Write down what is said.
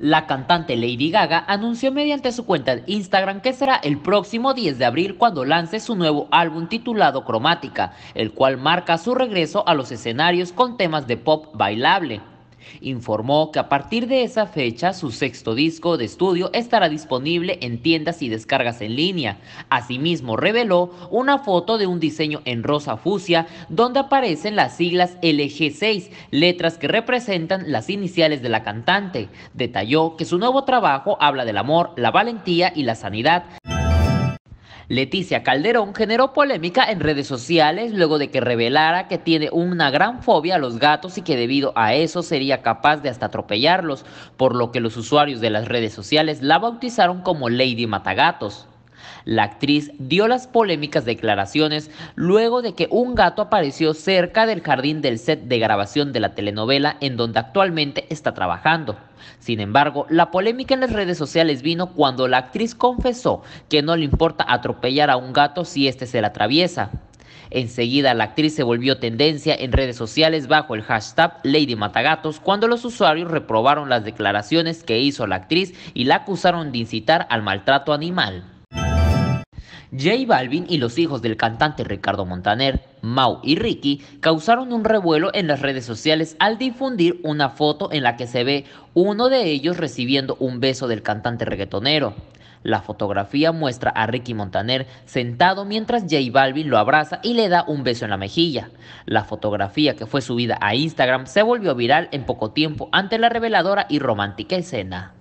La cantante Lady Gaga anunció mediante su cuenta de Instagram que será el próximo 10 de abril cuando lance su nuevo álbum titulado Cromática, el cual marca su regreso a los escenarios con temas de pop bailable. Informó que a partir de esa fecha su sexto disco de estudio estará disponible en tiendas y descargas en línea. Asimismo reveló una foto de un diseño en rosa fucsia donde aparecen las siglas LG6, letras que representan las iniciales de la cantante. Detalló que su nuevo trabajo habla del amor, la valentía y la sanidad. Leticia Calderón generó polémica en redes sociales luego de que revelara que tiene una gran fobia a los gatos y que debido a eso sería capaz de hasta atropellarlos, por lo que los usuarios de las redes sociales la bautizaron como Lady Matagatos. La actriz dio las polémicas declaraciones luego de que un gato apareció cerca del jardín del set de grabación de la telenovela en donde actualmente está trabajando. Sin embargo, la polémica en las redes sociales vino cuando la actriz confesó que no le importa atropellar a un gato si éste se la atraviesa. Enseguida la actriz se volvió tendencia en redes sociales bajo el hashtag Lady Matagatos cuando los usuarios reprobaron las declaraciones que hizo la actriz y la acusaron de incitar al maltrato animal. J Balvin y los hijos del cantante Ricardo Montaner, Mau y Ricky, causaron un revuelo en las redes sociales al difundir una foto en la que se ve uno de ellos recibiendo un beso del cantante reggaetonero. La fotografía muestra a Ricky Montaner sentado mientras J Balvin lo abraza y le da un beso en la mejilla. La fotografía que fue subida a Instagram se volvió viral en poco tiempo ante la reveladora y romántica escena.